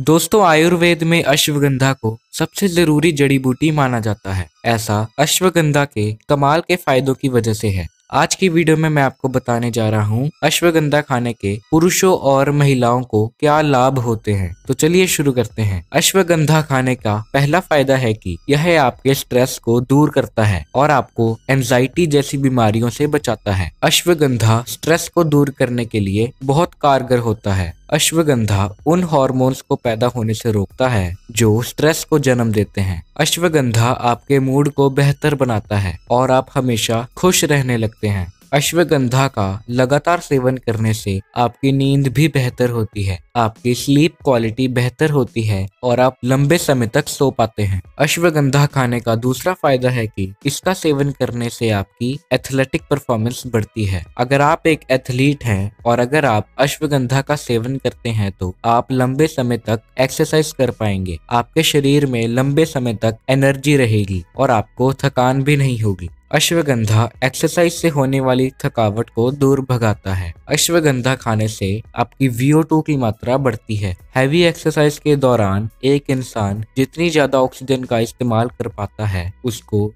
दोस्तों आयुर्वेद में अश्वगंधा को सबसे जरूरी जड़ी बूटी माना जाता है ऐसा अश्वगंधा के कमाल के फायदों की वजह से है आज की वीडियो में मैं आपको बताने जा रहा हूँ अश्वगंधा खाने के पुरुषों और महिलाओं को क्या लाभ होते हैं तो चलिए शुरू करते हैं अश्वगंधा खाने का पहला फायदा है कि यह आपके स्ट्रेस को दूर करता है और आपको एंजाइटी जैसी बीमारियों से बचाता है अश्वगंधा स्ट्रेस को दूर करने के लिए बहुत कारगर होता है अश्वगंधा उन हॉर्मोन्स को पैदा होने से रोकता है जो स्ट्रेस को जन्म देते हैं अश्वगंधा आपके मूड को बेहतर बनाता है और आप हमेशा खुश रहने लगते हैं अश्वगंधा का लगातार सेवन करने से आपकी नींद भी बेहतर होती है आपकी स्लीप क्वालिटी बेहतर होती है और आप लंबे समय तक सो पाते हैं अश्वगंधा खाने का दूसरा फायदा है कि इसका सेवन करने से आपकी एथलेटिक परफॉर्मेंस बढ़ती है अगर आप एक एथलीट हैं और अगर आप अश्वगंधा का सेवन करते हैं तो आप लंबे समय तक एक्सरसाइज कर पाएंगे आपके शरीर में लंबे समय तक एनर्जी रहेगी और आपको थकान भी नहीं होगी अश्वगंधा एक्सरसाइज से होने वाली थकावट को दूर भगाता है अश्वगंधा खाने से आपकी टू की मात्रा बढ़ती है हैवी एक्सरसाइज के दौरान एक इंसान जितनी ज्यादा ऑक्सीजन का इस्तेमाल कर पाता है उसको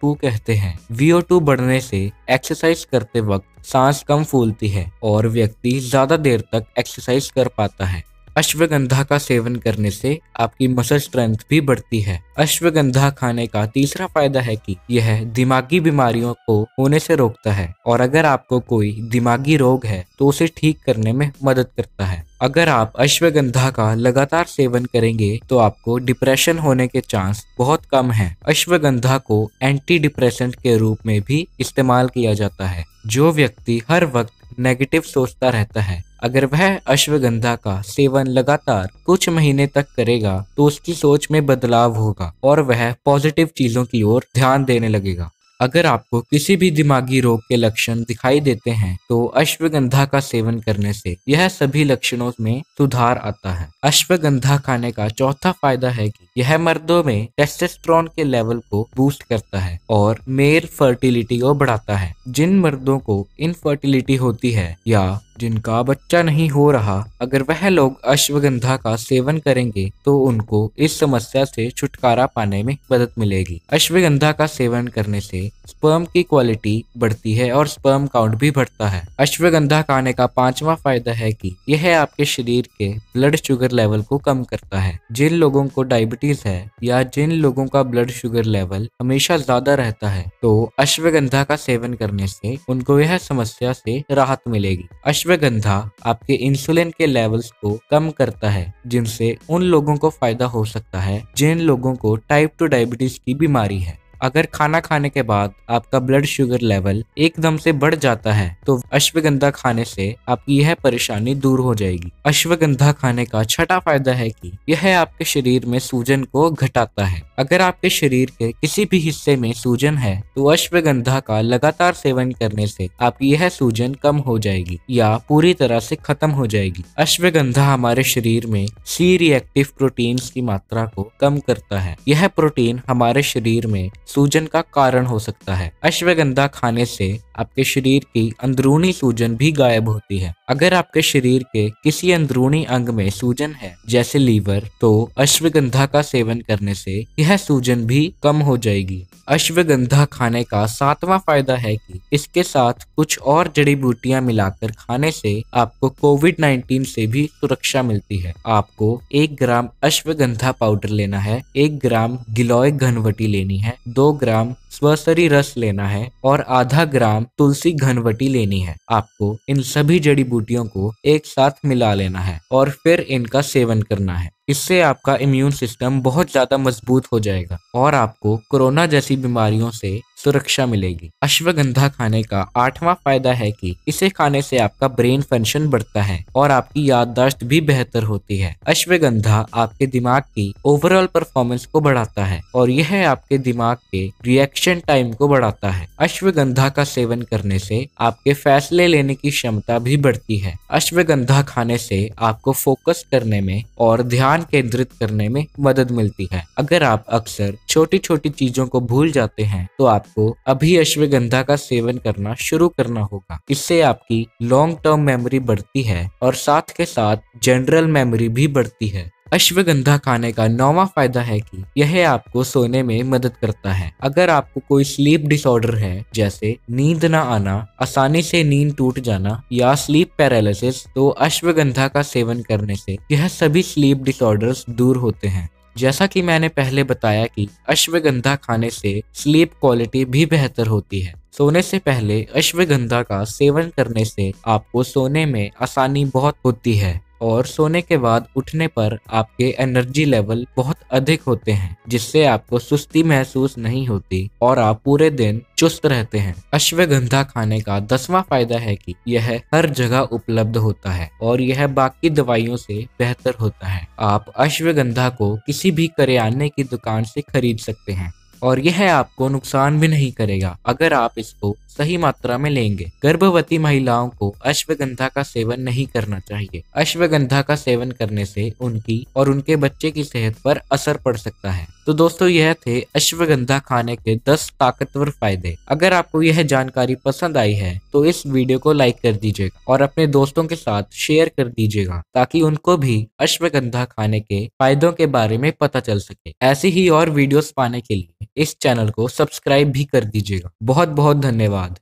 टू कहते हैं टू बढ़ने से एक्सरसाइज करते वक्त सांस कम फूलती है और व्यक्ति ज्यादा देर तक एक्सरसाइज कर पाता है अश्वगंधा का सेवन करने से आपकी मसल स्ट्रेंथ भी बढ़ती है अश्वगंधा खाने का तीसरा फायदा है कि यह दिमागी बीमारियों को होने से रोकता है और अगर आपको कोई दिमागी रोग है तो उसे ठीक करने में मदद करता है अगर आप अश्वगंधा का लगातार सेवन करेंगे तो आपको डिप्रेशन होने के चांस बहुत कम हैं। अश्वगंधा को एंटी डिप्रेशन के रूप में भी इस्तेमाल किया जाता है जो व्यक्ति हर वक्त नेगेटिव सोचता रहता है अगर वह अश्वगंधा का सेवन लगातार कुछ महीने तक करेगा तो उसकी सोच में बदलाव होगा और वह पॉजिटिव चीजों की ओर ध्यान देने लगेगा अगर आपको किसी भी दिमागी रोग के लक्षण दिखाई देते हैं तो अश्वगंधा का सेवन करने से यह सभी लक्षणों में सुधार आता है अश्वगंधा खाने का चौथा फायदा है कि यह मर्दों में टेस्टेस्ट्रॉन के लेवल को बूस्ट करता है और मेल फर्टिलिटी को बढ़ाता है जिन मर्दों को इनफर्टिलिटी होती है या जिनका बच्चा नहीं हो रहा अगर वह लोग अश्वगंधा का सेवन करेंगे तो उनको इस समस्या से छुटकारा पाने में मदद मिलेगी अश्वगंधा का सेवन करने से स्पर्म की क्वालिटी बढ़ती है और स्पर्म काउंट भी बढ़ता है अश्वगंधा खाने का पांचवा फायदा है कि यह आपके शरीर के ब्लड शुगर लेवल को कम करता है जिन लोगों को डायबिटीज डायबिटीज है या जिन लोगों का ब्लड शुगर लेवल हमेशा ज्यादा रहता है तो अश्वगंधा का सेवन करने से उनको यह समस्या से राहत मिलेगी अश्वगंधा आपके इंसुलिन के लेवल्स को कम करता है जिनसे उन लोगों को फायदा हो सकता है जिन लोगों को टाइप टू डायबिटीज की बीमारी है अगर खाना खाने के बाद आपका ब्लड शुगर लेवल एकदम से बढ़ जाता है तो अश्वगंधा खाने से आपकी यह परेशानी दूर हो जाएगी अश्वगंधा खाने का छठा फायदा है कि यह आपके शरीर में सूजन को घटाता है अगर आपके शरीर के किसी भी हिस्से में सूजन है तो अश्वगंधा का लगातार सेवन करने से आपकी यह सूजन कम हो जाएगी या पूरी तरह से खत्म हो जाएगी अश्वगंधा हमारे शरीर में सी रिएक्टिव प्रोटीन की मात्रा को कम करता है यह प्रोटीन हमारे शरीर में सूजन का कारण हो सकता है अश्वगंधा खाने से आपके शरीर की अंदरूनी सूजन भी गायब होती है अगर आपके शरीर के किसी अंदरूनी अंग में सूजन है जैसे लीवर तो अश्वगंधा का सेवन करने से यह सूजन भी कम हो जाएगी अश्वगंधा खाने का सातवां फायदा है कि इसके साथ कुछ और जड़ी बूटियां मिलाकर खाने से आपको कोविड 19 से भी सुरक्षा मिलती है आपको एक ग्राम अश्वगंधा पाउडर लेना है एक ग्राम गिलोय घनवटी लेनी है दो ग्राम स्वसरी रस लेना है और आधा ग्राम तुलसी घनवटी लेनी है आपको इन सभी जड़ी बूटियों को एक साथ मिला लेना है और फिर इनका सेवन करना है इससे आपका इम्यून सिस्टम बहुत ज्यादा मजबूत हो जाएगा और आपको कोरोना जैसी बीमारियों से सुरक्षा मिलेगी अश्वगंधा खाने का आठवां फायदा है कि इसे खाने से आपका ब्रेन फंक्शन बढ़ता है और आपकी याददाश्त भी बेहतर होती है अश्वगंधा आपके दिमाग की ओवरऑल परफॉर्मेंस को बढ़ाता है और यह आपके दिमाग के रिएक्शन एक्शन टाइम को बढ़ाता है अश्वगंधा का सेवन करने से आपके फैसले लेने की क्षमता भी बढ़ती है अश्वगंधा खाने से आपको फोकस करने में और ध्यान केंद्रित करने में मदद मिलती है अगर आप अक्सर छोटी छोटी चीजों को भूल जाते हैं तो आपको अभी अश्वगंधा का सेवन करना शुरू करना होगा इससे आपकी लॉन्ग टर्म मेमोरी बढ़ती है और साथ के साथ जनरल मेमोरी भी बढ़ती है अश्वगंधा खाने का नौवा फायदा है कि यह आपको सोने में मदद करता है अगर आपको कोई स्लीप डिसऑर्डर है जैसे नींद ना आना आसानी से नींद टूट जाना या स्लीप पैरालिसिस तो अश्वगंधा का सेवन करने से यह सभी स्लीप डिसऑर्डर्स दूर होते हैं जैसा कि मैंने पहले बताया कि अश्वगंधा खाने से स्लीप क्वालिटी भी बेहतर होती है सोने से पहले अश्वगंधा का सेवन करने से आपको सोने में आसानी बहुत होती है और सोने के बाद उठने पर आपके एनर्जी लेवल बहुत अधिक होते हैं जिससे आपको सुस्ती महसूस नहीं होती और आप पूरे दिन चुस्त रहते हैं अश्वगंधा खाने का दसवां फायदा है कि यह हर जगह उपलब्ध होता है और यह बाकी दवाइयों से बेहतर होता है आप अश्वगंधा को किसी भी करियाने की दुकान से खरीद सकते हैं और यह आपको नुकसान भी नहीं करेगा अगर आप इसको सही मात्रा में लेंगे गर्भवती महिलाओं को अश्वगंधा का सेवन नहीं करना चाहिए अश्वगंधा का सेवन करने से उनकी और उनके बच्चे की सेहत पर असर पड़ सकता है तो दोस्तों यह थे अश्वगंधा खाने के 10 ताकतवर फायदे अगर आपको यह जानकारी पसंद आई है तो इस वीडियो को लाइक कर दीजिएगा और अपने दोस्तों के साथ शेयर कर दीजिएगा ताकि उनको भी अश्वगंधा खाने के फायदों के बारे में पता चल सके ऐसी ही और वीडियोस पाने के लिए इस चैनल को सब्सक्राइब भी कर दीजिएगा बहुत बहुत धन्यवाद